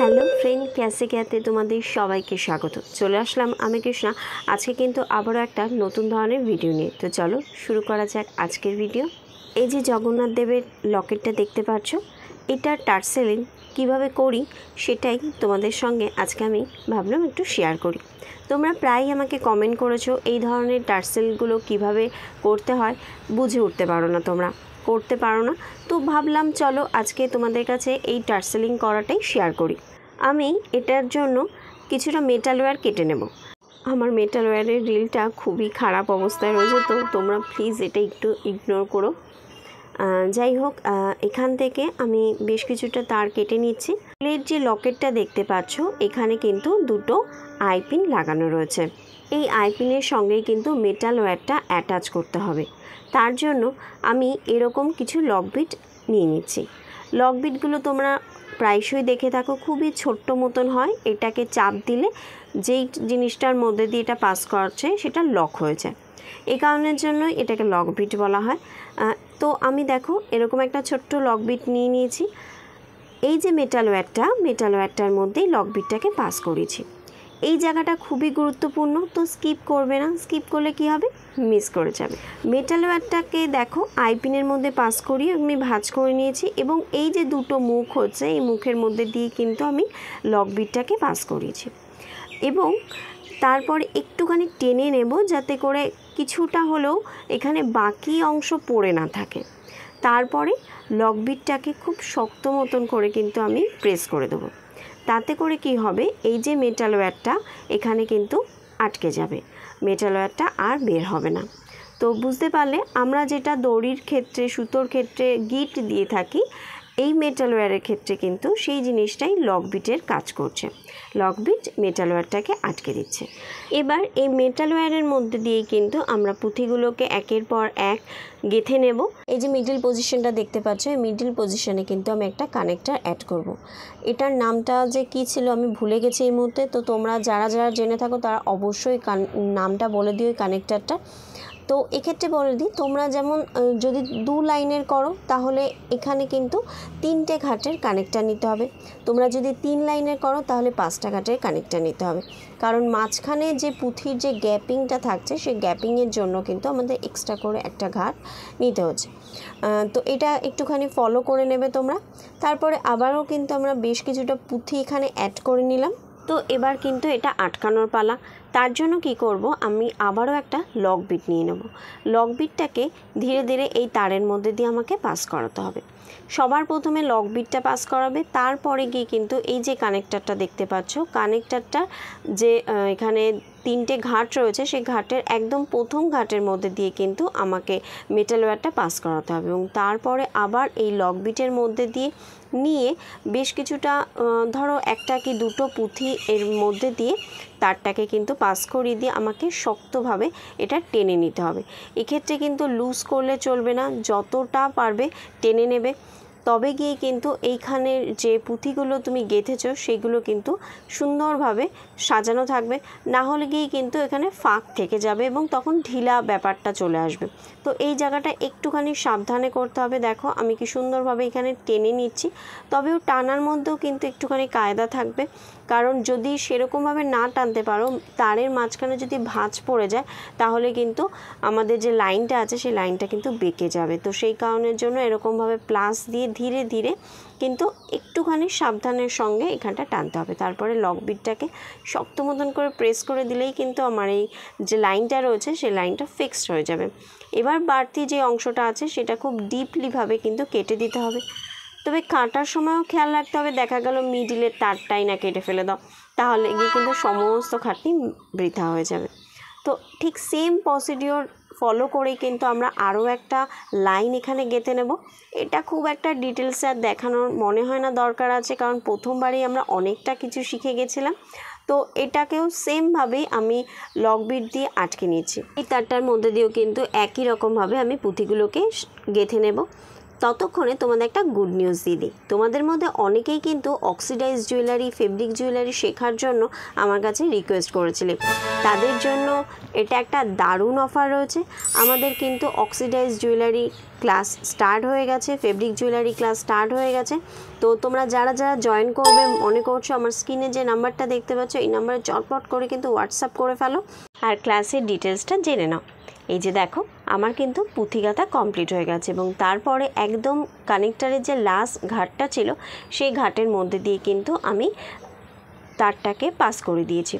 Hello friend ক্যাসে ক্যাতে তোমাদের সবাইকে স্বাগত চলে আসলাম আমি কৃষ্ণা আজকে কিন্তু আবারও একটা নতুন ধরনের ভিডিও নিয়ে তো চলো শুরু করা যাক আজকের ভিডিও এই যে জগন্নাথ দেবের লকেটটা দেখতে পাচ্ছ এটা টার্সেলিং কিভাবে করি সেটাই তোমাদের সঙ্গে আজকে আমি ভাবলাম একটু শেয়ার করি তোমরা প্রায়ই আমাকে কমেন্ট করেছো এই ধরনের টার্সেলগুলো কিভাবে করতে হয় বুঝে উঠতে পারো না তোমরা করতে পারো না তো ভাবলাম চলো আজকে তোমাদের কাছে এই টার্সেলিং করাটাই শেয়ার করি আমি এটার জন্য কিছুটা মেটাল ওয়্যার কেটে নেব আমার মেটাল ওয়্যারের রিলটা খুবই খারাপ অবস্থায় রয়েছে তো তোমরা প্লিজ এটা একটু ইগনোর করো যাই হোক এখান থেকে আমি বেশ কিছুটা তার কেটে নিচ্ছি প্লেট যে লকেটটা দেখতে পাচ্ছ এখানে কিন্তু দুটো আইপিন লাগানো রয়েছে এই আইপিনের সঙ্গেই কিন্তু মেটাল ওয়্যারটা অ্যাটাচ করতে হবে তার জন্য আমি এরকম কিছু লকবিট নিয়ে নিচ্ছি লকবিটগুলো তোমরা প্রায়শই দেখে থাকো খুবই ছোট্ট মতন হয় এটাকে চাপ দিলে যেই জিনিসটার মধ্যে দিয়ে এটা পাস করছে সেটা লক হয়ে যায় এই কারণের জন্য এটাকে লকবিট বলা হয় তো আমি দেখো এরকম একটা ছোট্ট লকবিট নিয়ে নিয়েছি এই যে মেটাল ওয়্যারটা মেটাল ওয়্যারটার মধ্যেই লকবিটটাকে পাস করেছি এই জায়গাটা খুবই গুরুত্বপূর্ণ তো স্কিপ করবে না স্কিপ করলে কি হবে মিস করে যাবে মেটাল ওয়ারটাকে দেখো আইপিনের মধ্যে পাস করিয়ে আমি ভাজ করে নিয়েছি এবং এই যে দুটো মুখ হচ্ছে এই মুখের মধ্যে দিয়ে কিন্তু আমি লকবিটটাকে পাস করিয়েছি এবং তারপর একটুখানি টেনে নেব যাতে করে কিছুটা হলেও এখানে বাকি অংশ পড়ে না থাকে তারপরে লকবিটটাকে খুব শক্ত মতন করে কিন্তু আমি প্রেস করে দেবো তাতে করে কি হবে এই যে মেটাল ওয়্যারটা এখানে কিন্তু আটকে যাবে মেটাল ওয়্যারটা আর বের হবে না তো বুঝতে পারলে আমরা যেটা দড়ির ক্ষেত্রে সুতোর ক্ষেত্রে গিট দিয়ে থাকি এই মেটালওয়্যারের ক্ষেত্রে কিন্তু সেই জিনিসটাই লকবিটের কাজ করছে লকবিট মেটালওয়্যারটাকে আটকে দিচ্ছে এবার এই মেটালওয়্যারের মধ্যে দিয়ে কিন্তু আমরা পুঁথিগুলোকে একের পর এক গেথে নেব এই যে মিডিল পজিশনটা দেখতে পাচ্ছ এই মিডিল পজিশনে কিন্তু আমি একটা কানেক্টার অ্যাড করব। এটার নামটা যে কি ছিল আমি ভুলে গেছি এই মুহূর্তে তো তোমরা যারা যারা জেনে থাকো তারা অবশ্যই নামটা বলে দিও ওই কানেক্টারটা তো এক্ষেত্রে বলে দিই তোমরা যেমন যদি দু লাইনের করো তাহলে এখানে কিন্তু তিনটে ঘাটের কানেক্টার নিতে হবে তোমরা যদি তিন লাইনের করো তাহলে পাঁচটা ঘাটের কানেক্টার নিতে হবে কারণ মাঝখানে যে পুঁথির যে গ্যাপিংটা থাকছে সেই গ্যাপিংয়ের জন্য কিন্তু আমাদের এক্সট্রা করে একটা ঘাট নিতে হচ্ছে তো এটা একটুখানি ফলো করে নেবে তোমরা তারপরে আবারও কিন্তু আমরা বেশ কিছুটা পুঁথি এখানে অ্যাড করে নিলাম তো এবার কিন্তু এটা আটকানোর পালা তার জন্য কি করব আমি আবারও একটা লক বিট নিয়ে নেব লক বিটটাকে ধীরে ধীরে এই তারের মধ্যে দিয়ে আমাকে পাস করাতে হবে সবার প্রথমে লক বিটটা পাস করাবে তারপরে গিয়ে কিন্তু এই যে কানেক্টারটা দেখতে পাচ্ছ কানেক্টারটা যে এখানে তিনটে ঘাট রয়েছে সেই ঘাটের একদম প্রথম ঘাটের মধ্যে দিয়ে কিন্তু আমাকে মেটাল ওয়্যারটা পাস করাতে হবে এবং তারপরে আবার এই লক বিটের মধ্যে দিয়ে নিয়ে বেশ কিছুটা ধরো একটা কি দুটো পুঁথি এর মধ্যে দিয়ে তারটাকে কিন্তু পাস করিয়ে দিয়ে আমাকে শক্তভাবে এটা টেনে নিতে হবে এক্ষেত্রে কিন্তু লুজ করলে চলবে না যতটা পারবে টেনে নেবে তবে গিয়ে কিন্তু এইখানের যে পুঁথিগুলো তুমি গেঁথেছো সেগুলো কিন্তু সুন্দরভাবে সাজানো থাকবে না হলে গিয়ে কিন্তু এখানে ফাঁক থেকে যাবে এবং তখন ঢিলা ব্যাপারটা চলে আসবে তো এই জায়গাটা একটুখানি সাবধানে করতে হবে দেখো আমি কি সুন্দরভাবে এখানে টেনে নিচ্ছি তবেও টানার মধ্যেও কিন্তু একটুখানি কায়দা থাকবে কারণ যদি সেরকমভাবে না টানতে পারো তারের মাঝখানে যদি ভাঁজ পড়ে যায় তাহলে কিন্তু আমাদের যে লাইনটা আছে সেই লাইনটা কিন্তু বেঁকে যাবে তো সেই কারণের জন্য এরকমভাবে প্লাস দিয়ে ধীরে ধীরে কিন্তু একটুখানি সাবধানের সঙ্গে এখানটা টানতে হবে তারপরে লকবিটটাকে শক্ত মতন করে প্রেস করে দিলেই কিন্তু আমার এই যে লাইনটা রয়েছে সেই লাইনটা ফিক্সড হয়ে যাবে এবার বাড়তি যে অংশটা আছে সেটা খুব ডিপলিভাবে কিন্তু কেটে দিতে হবে তবে কাটার সময়ও খেয়াল রাখতে হবে দেখা গেল মিডিলের তারটাই না কেটে ফেলে দাও তাহলে গিয়ে কিন্তু সমস্ত খাটনি বৃথা হয়ে যাবে তো ঠিক সেম প্রসিডিওর ফলো করে কিন্তু আমরা আরও একটা লাইন এখানে গেঁথে নেব এটা খুব একটা ডিটেলস আর দেখানোর মনে হয় না দরকার আছে কারণ প্রথমবারেই আমরা অনেকটা কিছু শিখে গেছিলাম তো এটাকেও সেমভাবেই আমি লকবিট দিয়ে আটকে নিয়েছি এই তারটার মধ্যে দিয়েও কিন্তু একই রকমভাবে আমি পুঁথিগুলোকে গেঁথে নেব ততক্ষণে তোমাদের একটা গুড নিউজ দিয়ে দিই তোমাদের মধ্যে অনেকেই কিন্তু অক্সিডাইজ জুয়েলারি ফেব্রিক জুয়েলারি শেখার জন্য আমার কাছে রিকোয়েস্ট করেছিলে তাদের জন্য এটা একটা দারুণ অফার রয়েছে আমাদের কিন্তু অক্সিডাইজ জুয়েলারি ক্লাস স্টার্ট হয়ে গেছে ফেব্রিক জুয়েলারি ক্লাস স্টার্ট হয়ে গেছে তো তোমরা যারা যারা জয়েন করবে মনে করছো আমার স্ক্রিনে যে নাম্বারটা দেখতে পাচ্ছ এই নাম্বারে চটপট করে কিন্তু হোয়াটসঅ্যাপ করে ফেলো আর ক্লাসের ডিটেলসটা জেনে নাও এই যে দেখো আমার কিন্তু পুঁথিগাতা কমপ্লিট হয়ে গেছে এবং তারপরে একদম কানেক্টারের যে লাস্ট ঘাটটা ছিল সেই ঘাটের মধ্যে দিয়ে কিন্তু আমি তারটাকে পাস করে দিয়েছি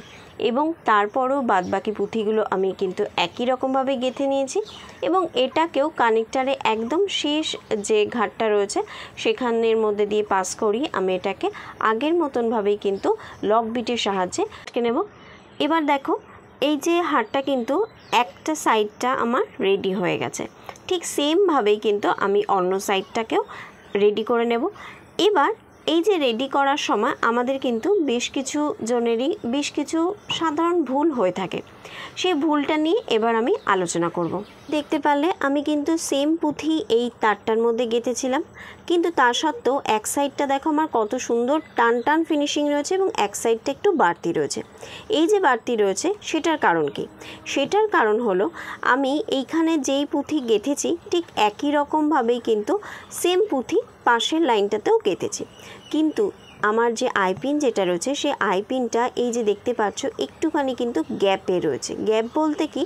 এবং তারপরও বাদবাকি পুঁথিগুলো আমি কিন্তু একই রকমভাবে গেঁথে নিয়েছি এবং এটাকেও কানেক্টারে একদম শেষ যে ঘাটটা রয়েছে সেখানের মধ্যে দিয়ে পাস করিয়ে আমি এটাকে আগের মতনভাবেই কিন্তু লক বিটের সাহায্যে নেব এবার দেখো এই যে হারটা কিন্তু একটা সাইডটা আমার রেডি হয়ে গেছে ঠিক সেমভাবেই কিন্তু আমি অন্য সাইডটাকেও রেডি করে নেব এবার এই যে রেডি করার সময় আমাদের কিন্তু বেশ কিছু জনেরই বেশ কিছু সাধারণ ভুল হয়ে থাকে সেই ভুলটা নিয়ে এবার আমি আলোচনা করব। দেখতে পারলে আমি কিন্তু সেম পুঁথি এই তারটার মধ্যে গেঁথেছিলাম কিন্তু তা সত্ত্বেও এক সাইডটা দেখো আমার কত সুন্দর টান টান ফিনিশিং রয়েছে এবং এক সাইডটা একটু বাড়তি রয়েছে এই যে বাড়তি রয়েছে সেটার কারণ কি সেটার কারণ হলো আমি এইখানে যেই পুঁথি গেঁথেছি ঠিক একই রকমভাবেই কিন্তু সেম পুঁথি পাশের লাইনটাতেও কেটেছে কিন্তু আমার যে আইপিন যেটা রয়েছে সেই আইপিনটা এই যে দেখতে পাচ্ছ একটুখানি কিন্তু গ্যাপে রয়েছে গ্যাপ বলতে কি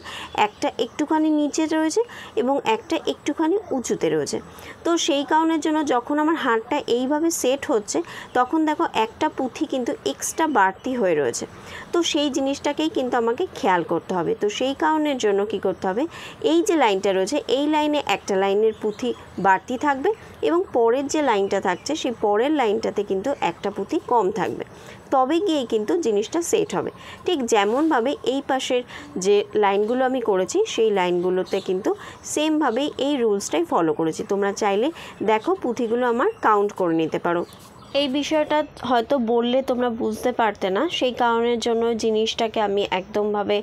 একটা একটুখানি নিচে রয়েছে এবং একটা একটুখানি উঁচুতে রয়েছে তো সেই কারণের জন্য যখন আমার হাড়টা এইভাবে সেট হচ্ছে তখন দেখো একটা পুঁথি কিন্তু এক্সট্রা বাড়তি হয়ে রয়েছে তো সেই জিনিসটাকেই কিন্তু আমাকে খেয়াল করতে হবে তো সেই কারণের জন্য কি করতে হবে এই যে লাইনটা রয়েছে এই লাইনে একটা লাইনের পুঁথি বাড়তি থাকবে এবং পরের যে লাইনটা থাকছে সেই পরের লাইনটাতে কিন্তু এক একটা পুঁতি কম থাকবে তবে গিয়ে কিন্তু জিনিসটা সেট হবে ঠিক যেমনভাবে এই পাশের যে লাইনগুলো আমি করেছি সেই লাইনগুলোতে কিন্তু সেমভাবেই এই রুলসটাই ফলো করেছি তোমরা চাইলে দেখো পুঁথিগুলো আমার কাউন্ট করে নিতে পারো এই বিষয়টা হয়তো বললে তোমরা বুঝতে পারতে না সেই কারণের জন্য জিনিসটাকে আমি একদমভাবে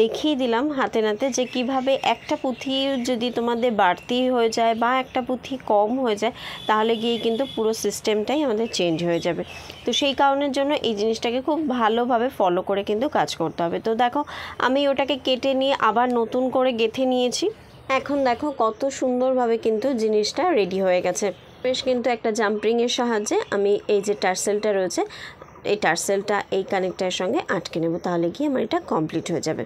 দেখিয়ে দিলাম হাতে নাতে যে কিভাবে একটা পুঁথি যদি তোমাদের বাড়তি হয়ে যায় বা একটা পুঁথি কম হয়ে যায় তাহলে গিয়ে কিন্তু পুরো সিস্টেমটাই আমাদের চেঞ্জ হয়ে যাবে তো সেই কারণের জন্য এই জিনিসটাকে খুব ভালোভাবে ফলো করে কিন্তু কাজ করতে হবে তো দেখো আমি ওটাকে কেটে নিয়ে আবার নতুন করে গেথে নিয়েছি এখন দেখো কত সুন্দরভাবে কিন্তু জিনিসটা রেডি হয়ে গেছে বেশ কিন্তু একটা জাম্পিংয়ের সাহায্যে আমি এই যে টার্সেলটা রয়েছে এই টার্সেলটা এই কানেক্টারের সঙ্গে আটকে নেব তাহলে গিয়ে আমার এটা কমপ্লিট হয়ে যাবে